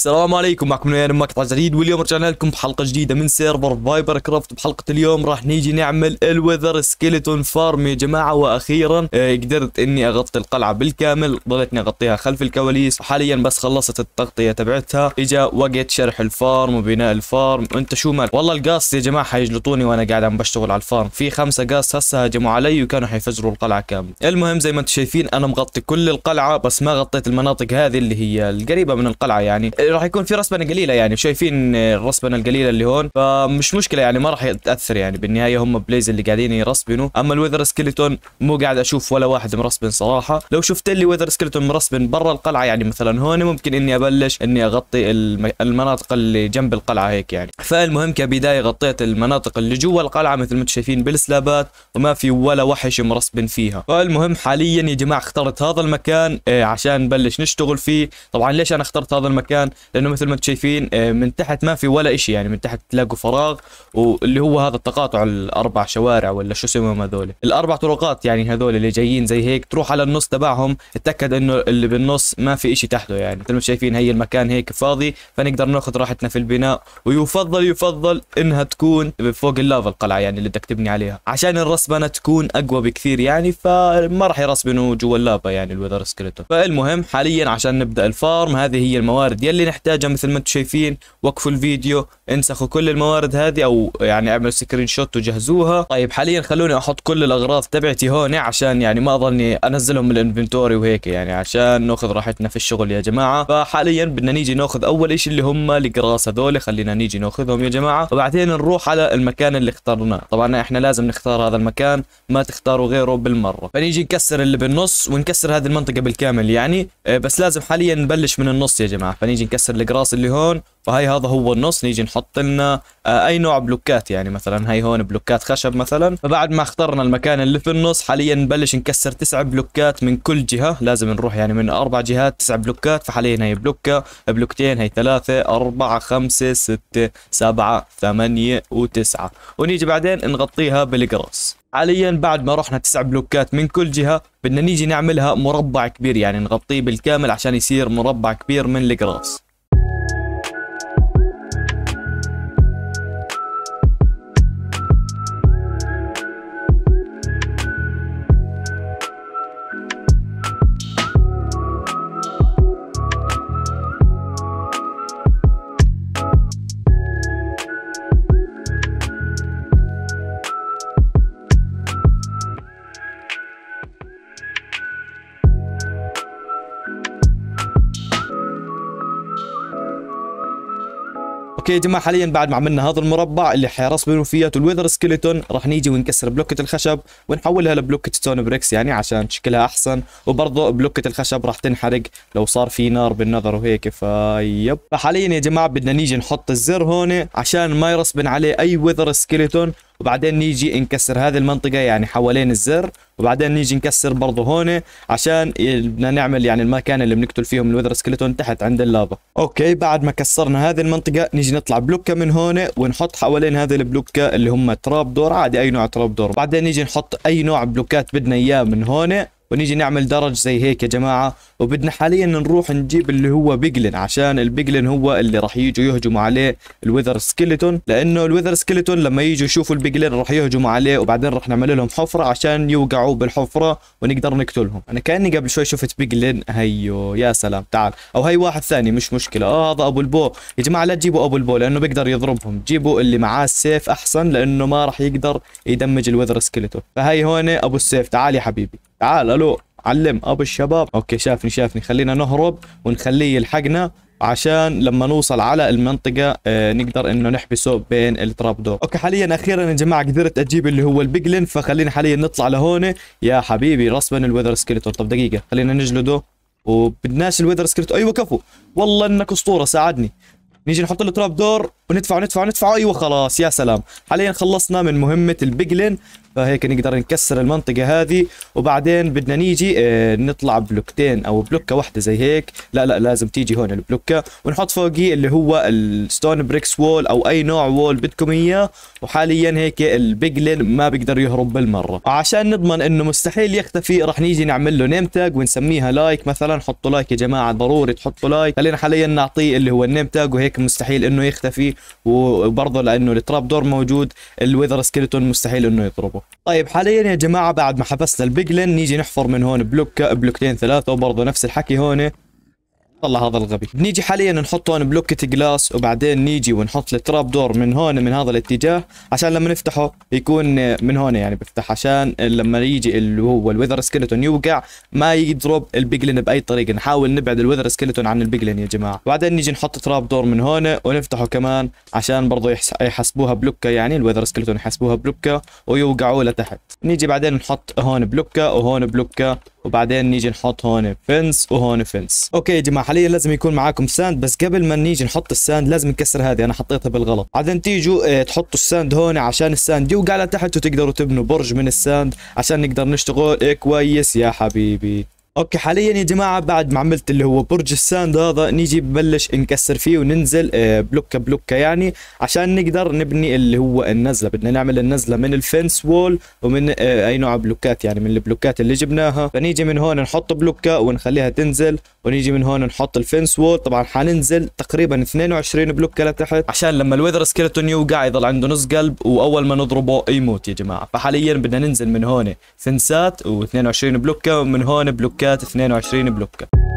السلام عليكم معكم نيان مقطع جديد واليوم رجعنا لكم بحلقه جديده من سيرفر فايبر كرافت بحلقه اليوم راح نيجي نعمل الوذر سكيلتون فارم يا جماعه واخيرا آه، قدرت اني اغطي القلعه بالكامل ضليتني اغطيها خلف الكواليس وحاليا بس خلصت التغطيه تبعتها اجى وقت شرح الفارم وبناء الفارم انت شو مال والله القاص يا جماعه حيجلطوني وانا قاعد عم بشتغل على الفارم في خمسه قاص هسه هجموا علي وكانوا حيفجروا القلعه كامله المهم زي ما انتم شايفين انا مغطي كل القلعه بس ما غطيت المناطق هذه اللي هي القريبه من القلعه يعني راح يكون في رسبنه قليله يعني شايفين الرسبنه القليله اللي هون فمش مشكله يعني ما راح يتاثر يعني بالنهايه هم بليز اللي قاعدين يرسبنوا اما الويذر سكلتون مو قاعد اشوف ولا واحد مرسبن صراحه لو شفت لي ويذر سكلتون مرسبن برا القلعه يعني مثلا هون ممكن اني ابلش اني اغطي المناطق اللي جنب القلعه هيك يعني فالمهم كبدايه غطيت المناطق اللي جوا القلعه مثل ما انتم شايفين بالسلابات وما في ولا وحش مرسبن فيها فالمهم حاليا يا جماعه اخترت هذا المكان آه، عشان نبلش نشتغل فيه طبعا ليش انا اخترت هذا المكان لانه مثل ما انتم شايفين آه، من تحت ما في ولا شيء يعني من تحت تلاقوا فراغ واللي هو هذا التقاطع الاربع شوارع ولا شو اسمهم هذول الاربع طرقات يعني هذول اللي جايين زي هيك تروح على النص تبعهم تتاكد انه اللي بالنص ما في شيء تحته يعني مثل ما شايفين هي المكان هيك فاضي فنقدر ناخذ راحتنا في البناء ويفضل يفضل انها تكون فوق اللافا القلعه يعني اللي بدك تبني عليها عشان الرسبنه تكون اقوى بكثير يعني فما راح يرسبنوا جوا اللافا يعني الويذر سكريتون فالمهم حاليا عشان نبدا الفارم هذه هي الموارد يلي نحتاجها مثل ما انتم شايفين وقفوا الفيديو انسخوا كل الموارد هذه او يعني اعملوا سكرين شوت وجهزوها طيب حاليا خلوني احط كل الاغراض تبعتي هون عشان يعني ما اظلني انزلهم من الانفنتوري وهيك يعني عشان ناخذ راحتنا في الشغل يا جماعه فحاليا بدنا نيجي ناخذ اول شيء اللي هم القراص هذول خلينا نيجي ناخذهم يا جماعه وبعدين نروح على المكان اللي اخترناه طبعا احنا لازم نختار هذا المكان ما تختاروا غيره بالمره فنيجي نكسر اللي بالنص ونكسر هذه المنطقه بالكامل يعني بس لازم حاليا نبلش من النص يا جماعه فنيجي نكسر نكسر القراص اللي هون فهي هذا هو النص نيجي نحط لنا آه، اي نوع بلوكات يعني مثلا هي هون بلوكات خشب مثلا فبعد ما اخترنا المكان اللي في النص حاليا نبلش نكسر تسع بلوكات من كل جهه لازم نروح يعني من اربع جهات تسع بلوكات فحاليا هي بلوكه بلوكتين هي ثلاثه اربعه خمسه سته سبعه ثمانيه وتسعه ونيجي بعدين نغطيها بالقراص حاليا بعد ما رحنا تسع بلوكات من كل جهه بدنا نيجي نعملها مربع كبير يعني نغطيه بالكامل عشان يصير مربع كبير من القراص اوكي يا جماعه حاليا بعد ما عملنا هذا المربع اللي حيرص بالوفيات والويذر سكيلتون راح نيجي ونكسر بلوكة الخشب ونحولها لبلوكة ستون بريكس يعني عشان شكلها احسن وبرضه بلوكة الخشب راح تنحرق لو صار في نار بالنظر وهيك فيب فحاليا يا جماعه بدنا نيجي نحط الزر هون عشان ما يرسبن عليه اي ويذر سكيلتون وبعدين نيجي نكسر هذه المنطقة يعني حوالين الزر وبعدين نيجي نكسر برضه هون عشان بدنا نعمل يعني المكان اللي بنقتل فيهم الوذر سكلتون تحت عند اللافا اوكي بعد ما كسرنا هذه المنطقة نيجي نطلع بلوكة من هون ونحط حوالين هذه البلوكة اللي هم تراب دور عادي اي نوع تراب دور بعدين نيجي نحط اي نوع بلوكات بدنا اياه من هون ونيجي نعمل درج زي هيك يا جماعه وبدنا حاليا نروح نجيب اللي هو بيجلن عشان البيجلن هو اللي راح يجوا يهجموا عليه الويذر سكيلتون لانه الويذر سكيلتون لما يجوا يشوفوا البيجلن راح يهجموا عليه وبعدين راح نعمل لهم حفره عشان يوقعوا بالحفره ونقدر نقتلهم انا كاني قبل شوي شفت بيجلن هيو يا سلام تعال او هي واحد ثاني مش مشكله اه هذا ابو البو يا جماعه لا تجيبوا ابو البو لانه بيقدر يضربهم جيبوا اللي معاه السيف احسن لانه ما راح يقدر يدمج الويذر سكيلتون فهي هون ابو السيف تعال يا حبيبي تعال الو علم ابو الشباب اوكي شافني شافني خلينا نهرب ونخليه يلحقنا عشان لما نوصل على المنطقة آه نقدر انه نحبسه بين دور. اوكي حاليا اخيرا يا جماعة قدرت اجيب اللي هو البيجلين فخلينا حاليا نطلع لهون يا حبيبي رسما الويذر سكيلتون طب دقيقة خلينا نجلده وبدناش الويذر سكيلتون ايوه كفو والله انك اسطورة ساعدني نيجي نحط له تراب دور وندفع وندفع وندفع ايوه خلاص يا سلام حاليا خلصنا من مهمه البيجلين فهيك نقدر نكسر المنطقة هذه وبعدين بدنا نيجي آه، نطلع بلوكتين او بلوكة واحدة زي هيك لا لا لازم تيجي هون البلوكة ونحط فوقي اللي هو الستون بريكس وول او اي نوع وول بدكم اياه وحاليا هيك البيجلين ما بيقدر يهرب بالمرة وعشان نضمن انه مستحيل يختفي رح نيجي نعمل له نيم تاج ونسميها لايك مثلا حطوا لايك يا جماعة ضروري تحطوا لايك خلينا حاليا نعطيه اللي هو النيم تاج وهيك مستحيل انه يختفي وبرضه لانه التراب دور موجود الويذر سكيلتون مستحيل انه يضربه طيب حاليا يا جماعه بعد ما حبسنا البيجلن نيجي نحفر من هون بلوك بلوكتين ثلاثه وبرضه نفس الحكي هون طلع هذا الغبي بنيجي حاليا نحط هون بلوكة جلاس وبعدين نيجي ونحط التراب دور من هون من هذا الاتجاه عشان لما نفتحه يكون من هون يعني بفتح عشان لما يجي اللي هو الويذر سكيلتون يوقع ما يضرب البيجلين باي طريقه نحاول نبعد الويذر سكيلتون عن البيجلين يا جماعه وبعدين نيجي نحط تراب دور من هون ونفتحه كمان عشان برضه يحسبوها بلوكه يعني الويذر سكيلتون يحسبوها بلوكه ويوقعوا لتحت نيجي بعدين نحط هون بلوكه وهون بلوكه وبعدين نيجي نحط هون فنس وهون فنس اوكي يا جماعه حاليا لازم يكون معاكم ساند بس قبل ما نيجي نحط الساند لازم نكسر هذه انا حطيتها بالغلط بعدين تيجوا اه تحطوا الساند هون عشان الساند يوقع لتحت وتقدروا تبنوا برج من الساند عشان نقدر نشتغل إيه، كويس يا حبيبي اوكي حاليا يا جماعه بعد ما عملت اللي هو برج الساند هذا نيجي ببلش نكسر فيه وننزل آه، بلوكه بلوكه يعني عشان نقدر نبني اللي هو النزله بدنا نعمل النزله من الفنس وول ومن آه، اي نوع بلوكات يعني من البلوكات اللي جبناها فنيجي من هون نحط بلوكه ونخليها تنزل ونيجي من هون نحط الفنس وول طبعا حننزل تقريبا 22 بلوكه لتحت عشان لما الويذر سكيلتون يوقع يضل عنده نص قلب واول ما نضربه يموت يا جماعه فحاليا بدنا ننزل من هون فنسات و22 بلوكه ومن هون بلوكات البلوكات 22 بلوكه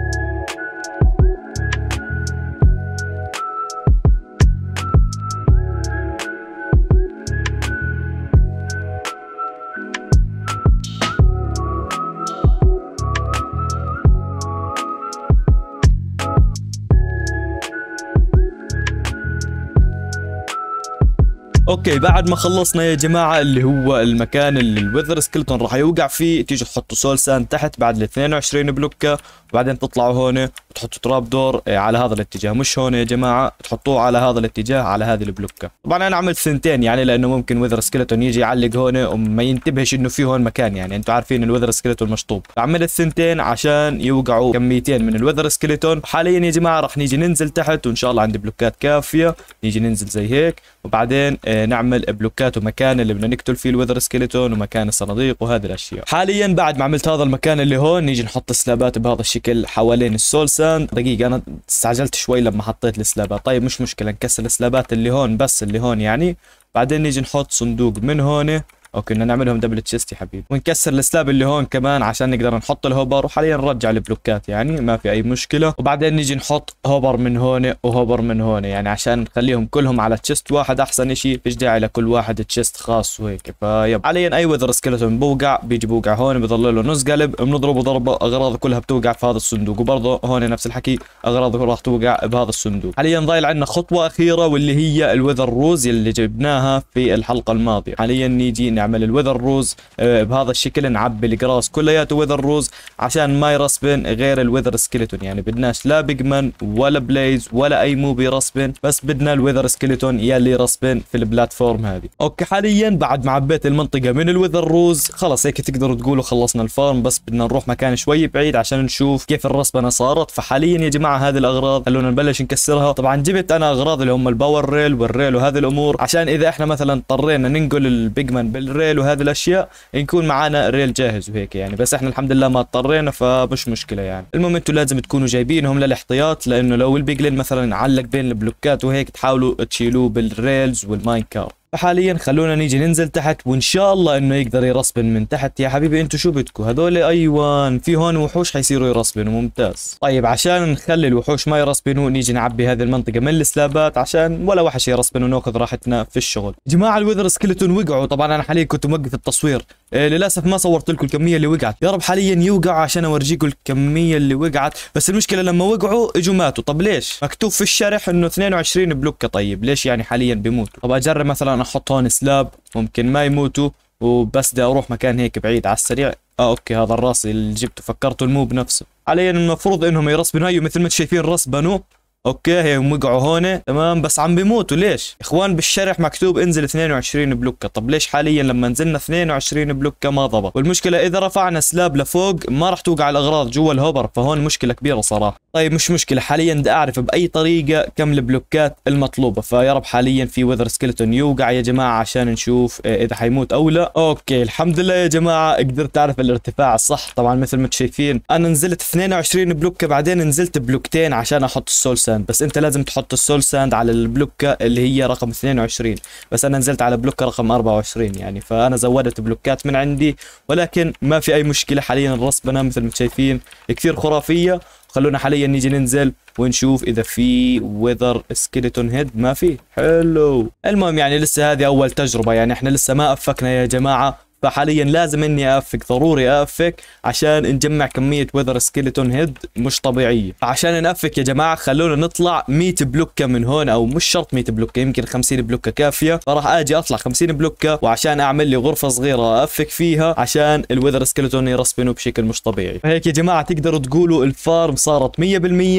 اوكي بعد ما خلصنا يا جماعه اللي هو المكان اللي الوذر سكلتون راح يوقع فيه تيجوا تحطوا سول ساند تحت بعد ال 22 بلوكه وبعدين تطلعوا هون تحطوا تراب دور إيه، على هذا الاتجاه مش هون يا جماعه تحطوه على هذا الاتجاه على هذه البلوكه طبعا انا عملت سنتين يعني لانه ممكن وذر سكلتون يجي يعلق هون وما ينتبهش انه في هون مكان يعني انتم عارفين الوذر سكلتون مشطوب عملت سنتين عشان يوقعوا كميتين من الوذر سكلتون حاليا يا جماعه راح نيجي ننزل تحت وان شاء الله عندي بلوكات كافيه نيجي ننزل زي هيك وبعدين إيه، نعمل بلوكات ومكان اللي بدنا نقتل فيه الوذر سكلتون ومكان الصناديق وهذه الاشياء حاليا بعد ما عملت هذا المكان اللي هون نيجي نحط السلابات بهذا الشكل حوالين السولسا الانسان دقيقه انا استعجلت شوي لما حطيت السلابات طيب مش مشكله نكسر السلابات اللي هون بس اللي هون يعني بعدين نيجي نحط صندوق من هون اوكي نعملهم دبل تشيست يا حبيبي ونكسر السلاب اللي هون كمان عشان نقدر نحط الهوبر وحاليا نرجع البلوكات يعني ما في اي مشكله وبعدين نيجي نحط هوبر من هون وهوبر من هون يعني عشان نخليهم كلهم على تشيست واحد احسن شيء فيش داعي لكل واحد تشيست خاص وهيك فيب حاليا اي وذر سكلتون بوقع بيجي بوقع هون بضل له نص قلب بنضربه ضربه اغراضه كلها بتوقع في هذا الصندوق وبرضه هون نفس الحكي اغراضه راح توقع بهذا الصندوق حاليا ضايل عندنا خطوه اخيره واللي هي الوذر روز اللي جبناها في الحلقه الماضيه حاليا نيجي نعمل الوذر روز بهذا الشكل نعبي الجراس كلياته وذر روز عشان ما يرسبن غير الوذر سكلتون يعني بدناش لا بيجمان ولا بليز ولا اي موبي رسبن بس بدنا الوذر سكلتون يلي رسبن في البلاتفورم هذه اوكي حاليا بعد ما عبيت المنطقه من الوذر روز خلص هيك تقدروا تقولوا خلصنا الفارم بس بدنا نروح مكان شوي بعيد عشان نشوف كيف الرسبنه صارت فحاليا يا جماعه هذه الاغراض خلونا نبلش نكسرها طبعا جبت انا اغراض اللي هم الباور ريل والريل وهذه الامور عشان اذا احنا مثلا اضطرينا ننقل البيجمان بال الريل وهذه الاشياء نكون معانا الريل جاهز وهيك يعني بس احنا الحمد لله ما اضطرينا فمش مشكله يعني المهم انتم لازم تكونوا جايبينهم للاحتياط لانه لو البيجلين مثلا علق بين البلوكات وهيك تحاولوا تشيلوه بالريلز والماين كارت فحاليا خلونا نيجي ننزل تحت وان شاء الله انه يقدر يرسبن من تحت يا حبيبي انتم شو بدكم هذول ايوان في هون وحوش حيصيروا يرسبنوا ممتاز طيب عشان نخلي الوحوش ما يرسبنوا نيجي نعبي هذه المنطقه من السلابات عشان ولا وحش يرسبن وناخذ راحتنا في الشغل جماعه الوذر سكلتون وقعوا طبعا انا حاليا كنت موقف التصوير إيه للاسف ما صورت لكم الكميه اللي وقعت يا رب حاليا يوقع عشان اورجيكم الكميه اللي وقعت بس المشكله لما وقعوا اجوا ماتوا طب ليش مكتوب في الشرح انه 22 بلوكه طيب ليش يعني حاليا بيموتوا طب اجرب مثلا احط هون سلاب ممكن ما يموتوا وبس بدي اروح مكان هيك بعيد على السريع اه اوكي هذا الراس اللي جبته فكرته المو بنفسه حاليا المفروض انهم يرسبنوا هي أيوة، مثل ما انتم شايفين رسبنوا اوكي هي وقعوا هون تمام بس عم بيموتوا ليش اخوان بالشرح مكتوب انزل 22 بلوكه طب ليش حاليا لما نزلنا 22 بلوكه ما ضبط والمشكله اذا رفعنا سلاب لفوق ما راح توقع الاغراض جوا الهوبر فهون مشكله كبيره صراحه طيب مش مشكلة حاليا بدي أعرف بأي طريقة كم البلوكات المطلوبة فيا رب حاليا في وذر سكلتون يوقع يا جماعة عشان نشوف آه، إذا حيموت أو لا أوكي الحمد لله يا جماعة قدرت أعرف الارتفاع الصح طبعا مثل ما انتم شايفين أنا نزلت 22 بلوكة بعدين نزلت بلوكتين عشان أحط السول ساند بس أنت لازم تحط السول ساند على البلوكة اللي هي رقم 22 بس أنا نزلت على بلوكة رقم 24 يعني فأنا زودت بلوكات من عندي ولكن ما في أي مشكلة حاليا الرسبنة مثل ما شايفين كثير خرافية خلونا حاليا نيجي ننزل ونشوف اذا في ويذر سكيلتون هيد ما في حلو المهم يعني لسه هذه اول تجربه يعني احنا لسه ما افكنا يا جماعه فحاليا لازم اني افك ضروري افك عشان نجمع كميه وذر سكيلتون هيد مش طبيعيه فعشان نافك يا جماعه خلونا نطلع 100 بلوكه من هون او مش شرط 100 بلوكه يمكن 50 بلوكه كافيه فراح اجي اطلع 50 بلوكه وعشان اعمل لي غرفه صغيره افك فيها عشان الوذر سكيلتون يرسبنه بشكل مش طبيعي فهيك يا جماعه تقدروا تقولوا الفارم صارت 100%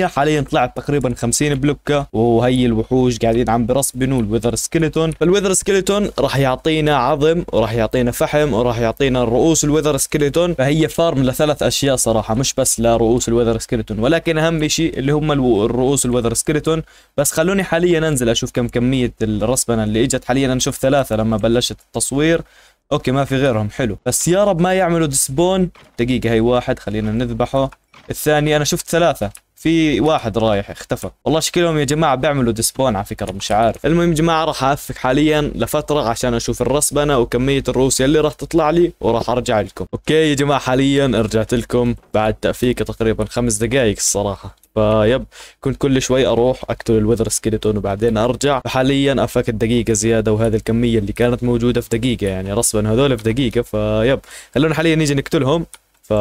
حاليا طلعت تقريبا 50 بلوكه وهي الوحوش قاعدين عم برسبنوا الوذر سكيلتون فالوذر سكيلتون راح يعطينا عظم وراح يعطينا فحم وراح يعطينا الرؤوس الوذر سكلتون فهي فارم لثلاث اشياء صراحه مش بس لرؤوس الوذر سكلتون ولكن اهم شيء اللي هم الرؤوس الوذر سكلتون بس خلوني حاليا انزل اشوف كم كميه الرسبنه اللي اجت حاليا انا شفت ثلاثه لما بلشت التصوير اوكي ما في غيرهم حلو بس يا رب ما يعملوا دسبون دقيقة هي واحد خلينا نذبحه الثاني انا شفت ثلاثة في واحد رايح اختفى والله شكلهم يا جماعة بيعملوا ديسبون على فكرة مش عارف المهم يا جماعة راح أفك حاليا لفترة عشان أشوف الرسبنة وكمية الروس يلي راح تطلع لي وراح أرجع لكم أوكي يا جماعة حاليا رجعت لكم بعد تأفيك تقريبا خمس دقائق الصراحة فيب كنت كل شوي اروح اقتل الوذر سكيلتون وبعدين ارجع فحاليا افك الدقيقه زياده وهذه الكميه اللي كانت موجوده في دقيقه يعني رصبا هذول في دقيقه فيب خلونا حاليا نيجي نقتلهم فا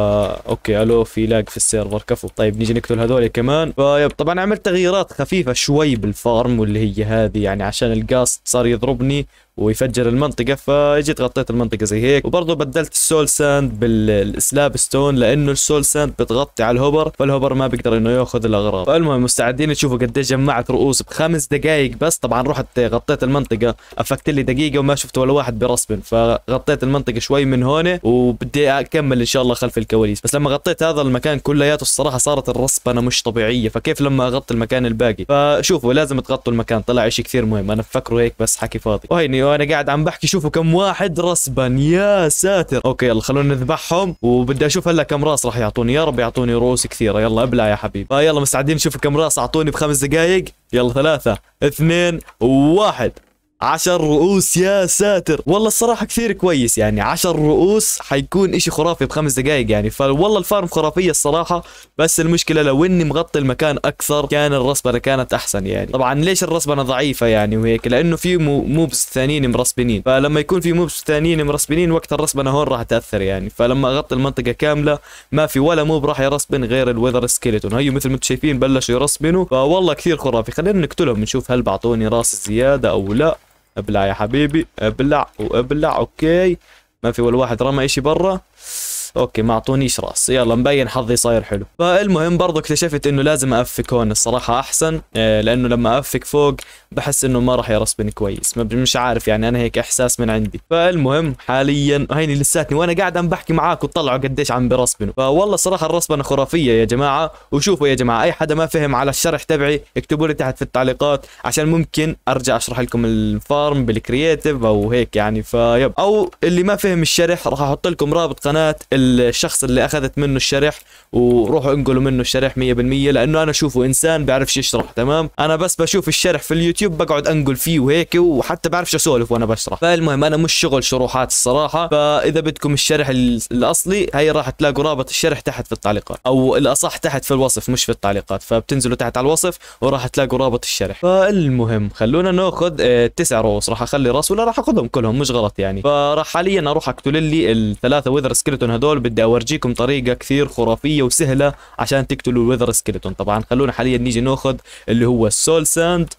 اوكي الو في لاج في السيرفر كفو طيب نيجي نقتل هذول كمان فيب طبعا عملت تغييرات خفيفه شوي بالفارم واللي هي هذه يعني عشان الجاست صار يضربني ويفجر المنطقة فجيت غطيت المنطقة زي هيك وبرضه بدلت السول ساند بالسلاب ستون لأنه السول ساند بتغطي على الهوبر فالهوبر ما بيقدر إنه ياخذ الأغراض فالمهم مستعدين تشوفوا قديش جمعت رؤوس بخمس دقائق بس طبعا رحت غطيت المنطقة أفكت لي دقيقة وما شفت ولا واحد برسبن فغطيت المنطقة شوي من هون وبدي أكمل إن شاء الله خلف الكواليس بس لما غطيت هذا المكان كلياته الصراحة صارت الرسبنة مش طبيعية فكيف لما أغطي المكان الباقي فشوفوا لازم تغطوا المكان طلع شيء كثير مهم أنا بفكره هيك بس حكي فاضي وهيني وانا قاعد عم بحكي شوفوا كم واحد رسبا يا ساتر اوكي يلا خلونا نذبحهم وبدي اشوف هلا كم راس راح يعطوني يا رب يعطوني رؤوس كثيره يلا ابلع يا حبيبي آه يلا مستعدين نشوف كم راس اعطوني بخمس دقائق يلا ثلاثه اثنين واحد 10 رؤوس يا ساتر والله الصراحة كثير كويس يعني 10 رؤوس حيكون اشي خرافي بخمس دقائق يعني فوالله الفارم خرافية الصراحة بس المشكلة لو اني مغطي المكان اكثر كان الرسبنة كانت احسن يعني طبعا ليش الرسبنة ضعيفة يعني وهيك لانه في موبس ثانيين مرسبنين فلما يكون في موبس ثانيين مرسبنين وقت الرسبنة هون راح تأثر يعني فلما اغطي المنطقة كاملة ما في ولا موب راح يرسبن غير الوذر سكيلتون هيو مثل ما انتم شايفين بلشوا يرسبنوا فوالله كثير خرافي خلينا نقتلهم نشوف هل بعطوني راس زيادة او لا ابلع يا حبيبي ابلع وابلع اوكي ما في ولا واحد رمى اشي برا اوكي ما اعطونيش راس يلا مبين حظي صاير حلو فالمهم برضه اكتشفت انه لازم افك هون الصراحه احسن آه، لانه لما افك فوق بحس انه ما راح يرسبني كويس مش عارف يعني انا هيك احساس من عندي فالمهم حاليا هيني لساتني وانا قاعد عم بحكي معاك وطلعوا قديش عم برسبنوا فوالله صراحه الرسبنه خرافيه يا جماعه وشوفوا يا جماعه اي حدا ما فهم على الشرح تبعي اكتبوا لي تحت في التعليقات عشان ممكن ارجع اشرح لكم الفارم بالكرييتيف او هيك يعني فيب او اللي ما فهم الشرح راح احط لكم رابط قناه الشخص اللي اخذت منه الشرح وروحوا انقلوا منه الشرح 100% لانه انا اشوفه انسان بيعرفش يشرح تمام انا بس بشوف الشرح في اليوتيوب بقعد انقل فيه وهيك وحتى بعرفش اسولف وانا بشرح فالمهم انا مش شغل شروحات الصراحه فاذا بدكم الشرح الاصلي هي راح تلاقوا رابط الشرح تحت في التعليقات او الاصح تحت في الوصف مش في التعليقات فبتنزلوا تحت على الوصف وراح تلاقوا رابط الشرح فالمهم خلونا ناخذ آه، تسع رؤوس راح اخلي راس ولا راح اخذهم كلهم مش غلط يعني فراح حاليا اروح اقتل لي الثلاثه وذر سكلتون هدول هذول بدي اورجيكم طريقه كثير خرافيه وسهله عشان تقتلوا الوذر سكيلتون طبعا خلونا حاليا نيجي ناخذ اللي هو السول ساند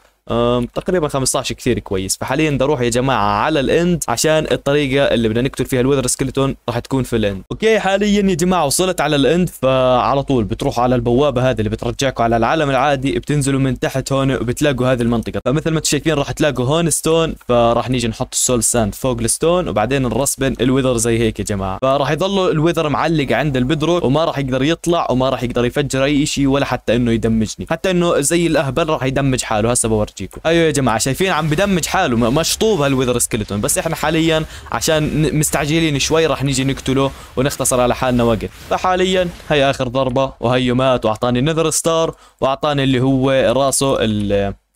تقريبا 15 كثير كويس فحاليا بدي اروح يا جماعه على الاند عشان الطريقه اللي بدنا نقتل فيها الوذر سكلتون راح تكون في الاند اوكي حاليا يا جماعه وصلت على الاند فعلى طول بتروحوا على البوابه هذه اللي بترجعكم على العالم العادي بتنزلوا من تحت هون وبتلاقوا هذه المنطقه فمثل ما انتم شايفين راح تلاقوا هون ستون فراح نيجي نحط السول ساند فوق الستون وبعدين نرسبن الوذر زي هيك يا جماعه فراح يضلوا الوذر معلق عند البدروك وما راح يقدر يطلع وما راح يقدر يفجر اي شيء ولا حتى انه يدمجني حتى انه زي الاهبل راح يدمج حاله هسه بورجيك احكيكم ايوه يا جماعه شايفين عم بدمج حاله مشطوب هالوذر سكلتون بس احنا حاليا عشان مستعجلين شوي راح نيجي نقتله ونختصر على حالنا وقت فحاليا هي اخر ضربه وهي مات واعطاني نذر ستار واعطاني اللي هو راسه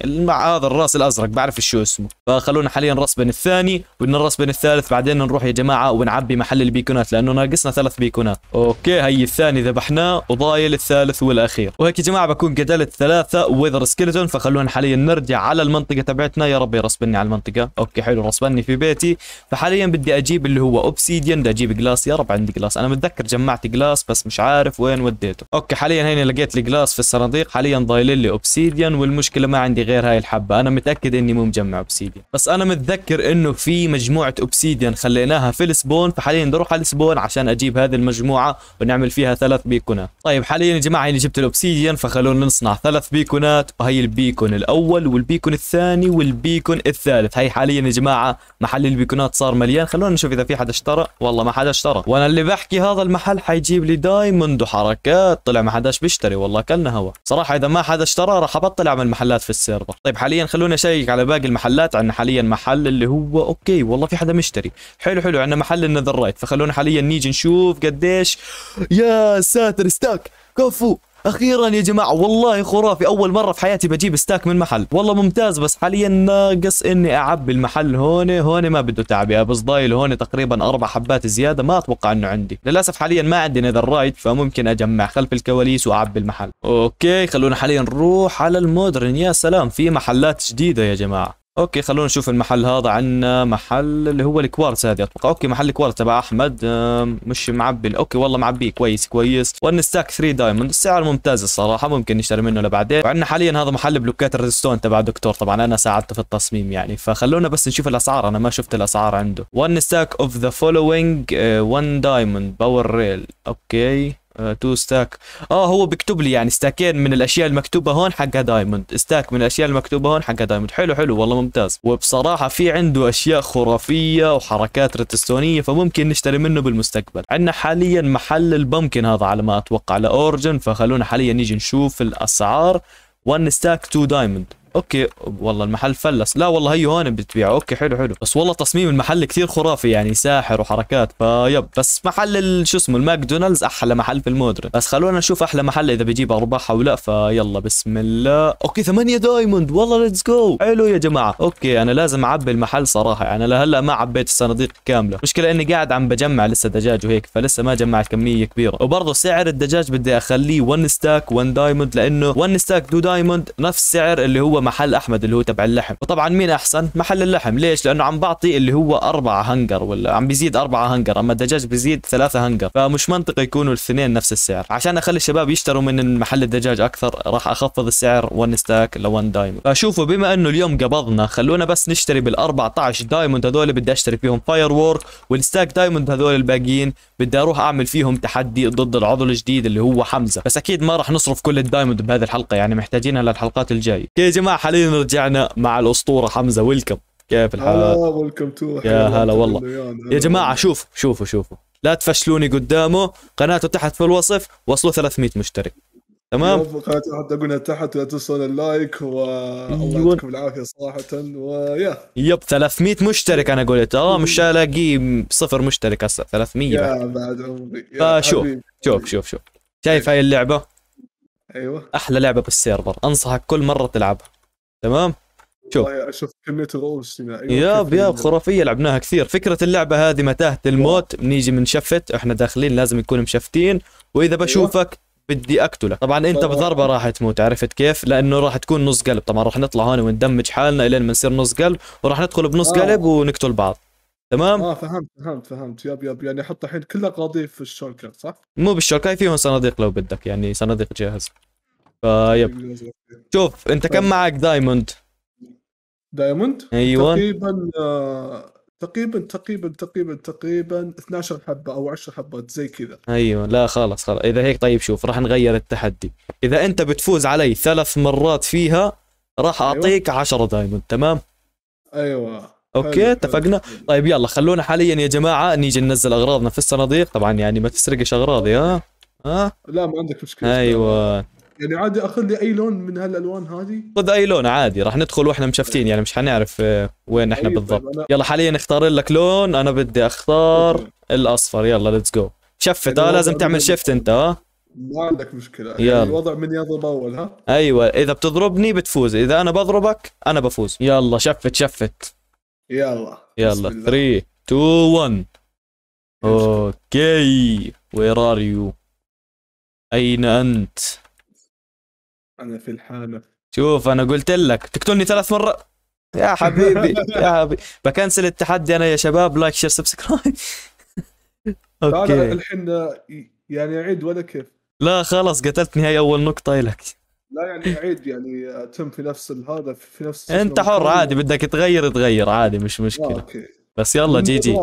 مع هذا الراس الازرق بعرف شو اسمه فخلونا حاليا بن الثاني الراس بن الثالث بعدين نروح يا جماعه ونعبي محل البيكونات لانه ناقصنا ثلاث بيكونات اوكي هي الثاني ذبحناه وضايل الثالث والاخير وهيك يا جماعه بكون قتلت ثلاثه ويذر سكيلتون فخلونا حاليا نرجع على المنطقه تبعتنا يا ربي رسبني على المنطقه اوكي حلو رسبني في بيتي فحاليا بدي اجيب اللي هو اوبسيديان بدي اجيب جلاس يا رب عندي جلاس انا متذكر جمعت جلاس بس مش عارف وين وديته اوكي حاليا هيني لقيت الجلاس في الصناديق حاليا ضايل لي اوبسيديان والمشكله ما عندي غير هاي الحبه انا متاكد اني مو مجمع اوبسيديان بس انا متذكر انه في مجموعه اوبسيديان خليناها في السبون فحاليا بدي اروح على السبون عشان اجيب هذه المجموعه ونعمل فيها ثلاث بيكونات طيب حاليا يا جماعه أنا جبت الاوبسيديان فخلونا نصنع ثلاث بيكونات وهي البيكون الاول والبيكون الثاني والبيكون الثالث هي حاليا يا جماعه محل البيكونات صار مليان خلونا نشوف اذا في حدا اشترى والله ما حدا اشترى وانا اللي بحكي هذا المحل حيجيب لي دايموند وحركات طلع ما حداش بيشتري والله كلنا هوا صراحه اذا ما حدا اشترى راح ابطل اعمل محلات في السير يرضى طيب حاليا خلونا اشيك على باقي المحلات عندنا حاليا محل اللي هو اوكي والله في حدا مشتري حلو حلو عندنا محل رايت فخلونا حاليا نيجي نشوف قديش يا ساتر ستاك كفو اخيرا يا جماعه والله خرافي اول مره في حياتي بجيب ستاك من محل والله ممتاز بس حاليا ناقص اني اعبي المحل هون هون ما بده تعبئه بس ضايل هون تقريبا اربع حبات زياده ما اتوقع انه عندي للاسف حاليا ما عندي نذر رايد فممكن اجمع خلف الكواليس واعبي المحل اوكي خلونا حاليا نروح على المودرن يا سلام في محلات جديده يا جماعه اوكي خلونا نشوف المحل هذا عندنا محل اللي هو الكوارتز هذه اتوقع اوكي محل الكوارتز تبع احمد مش معبي اوكي والله معبيه كويس كويس ستاك 3 دايموند السعر ممتاز الصراحه ممكن نشتري منه لبعدين وعندنا حاليا هذا محل بلوكات الريدستون تبع دكتور طبعا انا ساعدته في التصميم يعني فخلونا بس نشوف الاسعار انا ما شفت الاسعار عنده 1 ستاك اوف ذا فولوينج 1 دايموند باور ريل اوكي آه، تو ستاك اه هو بيكتب لي يعني ستاكين من الاشياء المكتوبه هون حقها دايموند ستاك من الاشياء المكتوبه هون حقها دايموند حلو حلو والله ممتاز وبصراحه في عنده اشياء خرافيه وحركات ريتستونيه فممكن نشتري منه بالمستقبل عندنا حاليا محل البمكن هذا على ما اتوقع لاورجن فخلونا حاليا نيجي نشوف الاسعار 1 ستاك 2 دايموند اوكي والله المحل فلس لا والله هي هون بتبيع اوكي حلو حلو بس والله تصميم المحل كثير خرافي يعني ساحر وحركات فيب بس محل شو اسمه الماكدونالدز احلى محل في المودرن بس خلونا نشوف احلى محل اذا بيجيب ارباح او لا فيلا بسم الله اوكي ثمانية دايموند والله ليتس جو حلو يا جماعه اوكي انا لازم اعبي المحل صراحه يعني انا لهلا ما عبيت الصناديق كامله المشكله اني قاعد عم بجمع لسه دجاج وهيك فلسه ما جمعت كميه كبيره وبرضه سعر الدجاج بدي اخليه 1 ستاك 1 دايموند لانه 1 ستاك 2 دايموند نفس سعر اللي هو محل احمد اللي هو تبع اللحم وطبعا مين احسن محل اللحم ليش لانه عم بعطي اللي هو أربعة هنجر ولا عم بيزيد أربعة هنجر اما الدجاج بيزيد ثلاثة هنجر فمش منطق يكونوا الاثنين نفس السعر عشان اخلي الشباب يشتروا من محل الدجاج اكثر راح اخفض السعر 1 ستاك ل 1 دايموند فشوفوا بما انه اليوم قبضنا خلونا بس نشتري بال 14 دايموند هذول بدي اشتري فيهم فاير وورك والستاك دايموند هذول الباقيين بدي اروح اعمل فيهم تحدي ضد العضو الجديد اللي هو حمزه بس اكيد ما راح نصرف كل الدايموند بهذه الحلقه يعني محتاجينها للحلقات الجايه يا جماعه جماعه حاليا رجعنا مع الاسطوره حمزه ويلكم كيف الحال؟ هلا ويلكم تو يا هلا والله يا جماعه شوفوا شوفوا شوفوا لا تفشلوني قدامه قناته تحت في الوصف وصلوا 300 مشترك تمام قناته تحت قلنا تحت لا تنسوا اللايك و الله يعطيكم العافيه صراحه ويا يب 300 مشترك انا قلت اه مش الاقي صفر مشترك هسه 300 يا بعد, بعد عمري فشوف آه، شوف شوف شوف شايف هاي اللعبه ايوه احلى لعبه بالسيرفر انصحك كل مره تلعبها تمام شوف اشوف كميه الغرور الاجتماعيه ياب ياب خرافيه لعبناها كثير فكره اللعبه هذه متاهه الموت بنيجي بنشفت احنا داخلين لازم نكون مشفتين واذا أيوة. بشوفك بدي اقتلك طبعا انت بضربه راح تموت عرفت كيف لانه راح تكون نص قلب طبعا راح نطلع هون وندمج حالنا الين ما نصير نص قلب وراح ندخل بنص آه. قلب ونقتل بعض تمام اه فهمت فهمت فهمت ياب ياب يعني حط الحين كلها قضيف في الشوركت صح مو بالشوركت فيهم صناديق لو بدك يعني صناديق جاهزه فيب شوف انت كم طيب. معك دايموند؟ دايموند؟ ايوه تقريبا آه، تقريبا تقريبا تقريبا تقريبا 12 حبه او 10 حبات زي كذا ايوه لا خلاص خلاص اذا هيك طيب شوف راح نغير التحدي اذا انت بتفوز علي ثلاث مرات فيها راح أيوة. اعطيك 10 أيوة. دايموند تمام ايوه اوكي اتفقنا طيب يلا خلونا حاليا يا جماعه نيجي ننزل اغراضنا في الصناديق طبعا يعني ما تسرقش اغراضي ها ها لا ما عندك مشكله ايوه يعني عادي اخذ لي اي لون من هالالوان هذه خذ اي لون عادي راح ندخل واحنا مشفتين يعني مش حنعرف آه، وين احنا أيوة، طيب، بالضبط أنا... يلا حاليا اختار لك لون انا بدي اختار الاصفر يلا ليتس جو شفت يعني اه لازم تعمل شفت انت اه ما عندك مشكله يعني يلا. الوضع من يضرب اول ها ايوه اذا بتضربني بتفوز اذا انا بضربك انا بفوز يلا شفت شفت يلا يلا 3 2 1 اوكي وير ار يو اين انت انا في الحاله شوف انا قلت لك تقتلني ثلاث مرات يا حبيبي يا حبيبي بكنسل التحدي انا يا شباب لايك شير سبسكرايب اوكي الحين يعني عيد ولا كيف لا خلاص قتلتني هاي اول نقطه لك لا يعني عيد يعني آه، تم في نفس هذا في نفس انت حر عادي بدك تغير تغير عادي مش مشكله آه، اوكي بس يلا جي جي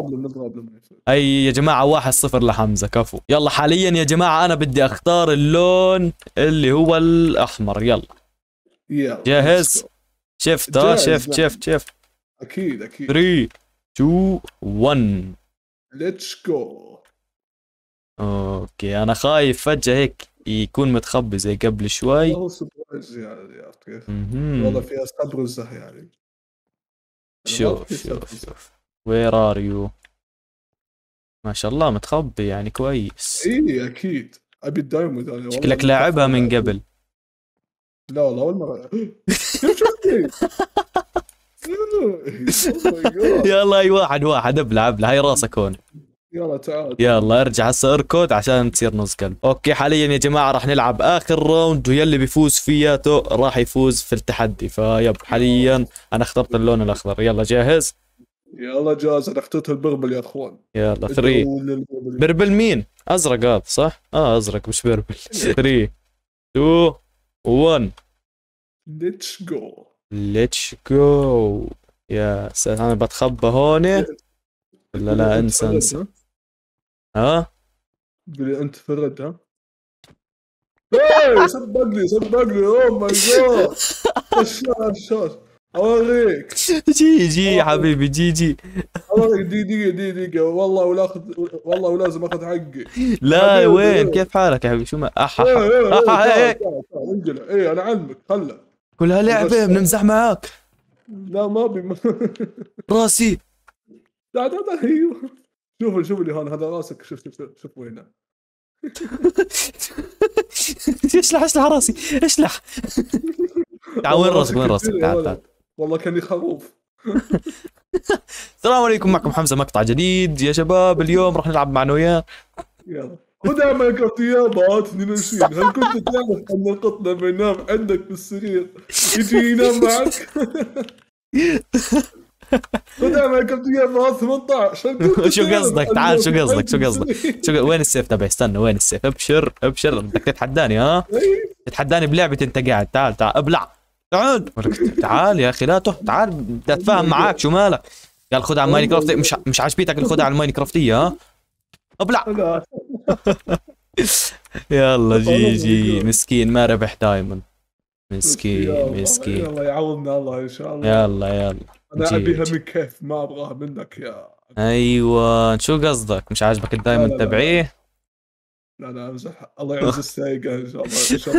اي يا جماعه واحد صفر لحمزه كفو يلا حاليا يا جماعه انا بدي اختار اللون اللي هو الاحمر يلا جاهز شفت اه شفت شفت شفت اكيد اكيد 3 2 1 ليتس جو اوكي انا خايف فجاه هيك يكون متخبي زي قبل شوي هو سبرايز يعني والله فيها صبر يعني شوف شوف شوف وير ار يو ما شاء الله متخبي يعني كويس اي اكيد ابي الدايموند انا شكلك لاعبها من قبل لا والله اول مره يلا اي واحد واحد ابلع ابلع هاي راسك هون يلا تعال يلا ارجع هسه اركض عشان تصير نص قلب اوكي حاليا يا جماعه راح نلعب اخر راوند ويلي بيفوز فياته راح يفوز في التحدي فيب حاليا انا اخترت اللون الاخضر يلا جاهز يلا جاهز انا اخطيت البربل يا اخوان يلا 3 بربل مين؟ ازرق هذا آه، صح؟ اه ازرق مش بربل 3 2 1 ليتش جو ليتش جو يا ساتر انا بتخبى هون ولا لا انسى انسى ها؟ بلي انت فرد ها؟ ايه سبقني صدقني اوه ماي جاد الشاش اوريك جي جي يا حبيبي جي جي اوريك دي دي دي دي والله ولا اخذ والله ولازم اخذ حقي لا وين كيف حالك يا حبيبي شو ما اح انجلع اي انا علمك خله كلها لعبه بنمزح معاك لا ما ابي راسي لا لا لا ايوه شوف شوف اللي هون هذا راسك شوف شوف شوف وين اشلح اشلح راسي اشلح تعال وين راسك وين راسك تعال تعال والله كاني خروف السلام عليكم معكم حمزه مقطع جديد يا شباب اليوم راح نلعب نويا يلا ما معك اطيابات 22 هل كنت تعرف ان القط بينام عندك في السرير يجي ينام معك؟ خذها يا اطيابات 18 شو قصدك تعال شو قصدك شو قصدك وين السيف تبعي استنى وين السيف ابشر ابشر بدك تتحداني ها؟ إيه. تتحداني بلعبتي انت قاعد تعال تعال ابلع تعال تعال يا اخي لا ته تعال بدي اتفاهم معك شو مالك قال خدها على ماين كرافت مش مش عاجبتك الخدعة على الماين كرافتية ها ابلع يلا جي جي مسكين ما ربح دايما مسكين مسكين الله يعوضنا الله ان شاء الله يلا يلا انا ابيها من كيف ما ابغاها منك يا ايوه شو قصدك مش عاجبك الدايموند تبعيه لا لا امزح الله يعز السايق ان شاء الله ان شاء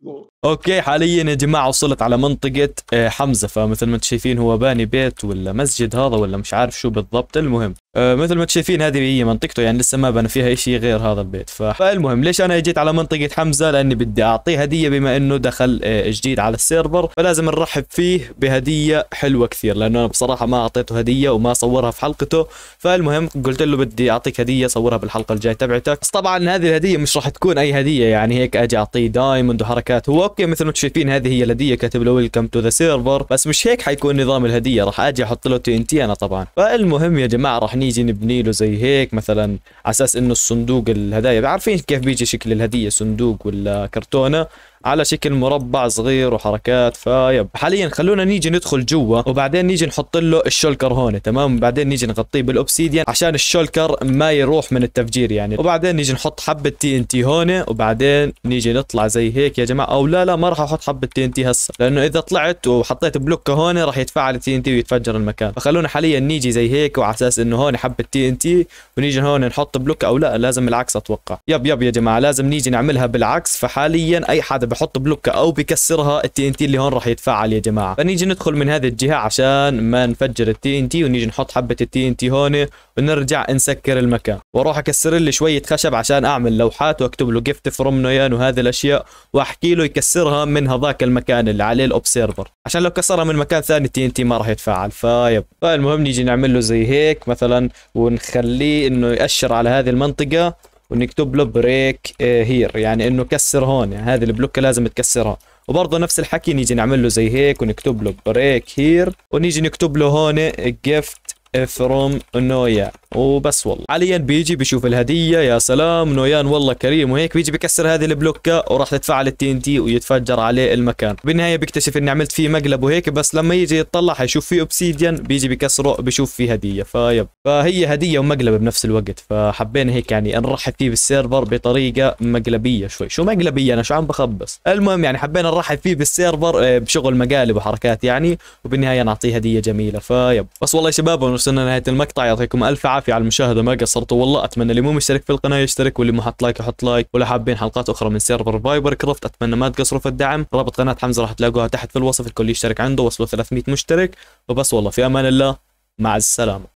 الله اوكي حاليا يا جماعه وصلت على منطقه آه، حمزه فمثل ما انتم شايفين هو باني بيت ولا مسجد هذا ولا مش عارف شو بالضبط المهم آه، مثل ما شايفين هذه هي منطقته يعني لسه ما بنى فيها شيء غير هذا البيت فالمهم ليش انا اجيت على منطقه حمزه لاني بدي اعطيه هديه بما انه دخل آه، جديد على السيرفر فلازم نرحب فيه بهديه حلوه كثير لانه انا بصراحه ما اعطيته هديه وما صورها في حلقته فالمهم قلت له بدي اعطيك هديه صورها بالحلقه الجايه تبعتك بس طبعا هذه الهديه مش راح تكون اي هديه يعني هيك اجي اعطيه دايموند وحركات هو اوكي مثل ما شايفين هذه هي الهديه كاتب له ويلكم تو ذا سيرفر بس مش هيك حيكون نظام الهديه راح اجي احط له تي ان تي انا طبعا فالمهم يا جماعه راح نيجي نبني له زي هيك مثلا على اساس انه الصندوق الهدايا عارفين كيف بيجي شكل الهديه صندوق ولا كرتونه على شكل مربع صغير وحركات فيب حاليا خلونا نيجي ندخل جوا وبعدين نيجي نحط له الشولكر هون تمام بعدين نيجي نغطيه بالاوبسيديان عشان الشولكر ما يروح من التفجير يعني وبعدين نيجي نحط حبه تي ان تي هون وبعدين نيجي نطلع زي هيك يا جماعه او لا لا ما راح احط حبه تي ان تي هسه لانه اذا طلعت وحطيت بلوكه هون راح يتفعل تي ان تي ويتفجر المكان فخلونا حاليا نيجي زي هيك وعلى اساس انه هون حبه تي ان تي ونيجي هون نحط بلوك او لا لازم العكس اتوقع يب يب يا جماعه لازم نيجي نعملها بالعكس فحاليا اي حدا بحط بلوك او بكسرها التي ان تي اللي هون راح يتفاعل يا جماعه فنيجي ندخل من هذه الجهه عشان ما نفجر التي ان تي ونيجي نحط حبه التي ان تي هون ونرجع نسكر المكان واروح اكسر له شويه خشب عشان اعمل لوحات واكتب له جيفت فروم نويان وهذه الاشياء واحكي له يكسرها من هذاك المكان اللي عليه الاوبسيرفر عشان لو كسرها من مكان ثاني التي ان تي ما راح يتفاعل فايب فالمهم نيجي نعمل له زي هيك مثلا ونخليه انه ياشر على هذه المنطقه ونكتب له بريك هير آه، يعني انه كسر هون يعني هذه البلوكه لازم تكسرها وبرضه نفس الحكي نيجي نعمل له زي هيك ونكتب له بريك هير ونيجي نكتب له هون جيفت فروم نويا وبس والله حاليا بيجي بيشوف الهديه يا سلام نويان والله كريم وهيك بيجي بكسر هذه البلوكه وراح تتفاعل التي ان تي ويتفجر عليه المكان بالنهايه بيكتشف اني عملت فيه مقلب وهيك بس لما يجي يطلع حيشوف فيه اوبسيديان بيجي بكسره بيشوف فيه هديه فيب فهي هديه ومقلب بنفس الوقت فحبينا هيك يعني نرحب فيه بالسيرفر بطريقه مقلبيه شوي شو مقلبيه انا شو عم بخبص المهم يعني حبينا نرحب فيه بالسيرفر آه، بشغل مقالب وحركات يعني وبالنهايه نعطيه هديه جميله فيب بس والله يا شباب وصلنا نهاية المقطع يعطيكم الف عافيه على المشاهده ما قصرتوا والله اتمنى اللي مو مشترك في القناه يشترك واللي مو حط لايك يحط لايك ولا حابين حلقات اخرى من سيرفر فايبر كرافت اتمنى ما تقصروا في الدعم رابط قناه حمزه راح تلاقوها تحت في الوصف الكل يشترك عنده وصلوا 300 مشترك وبس والله في امان الله مع السلامه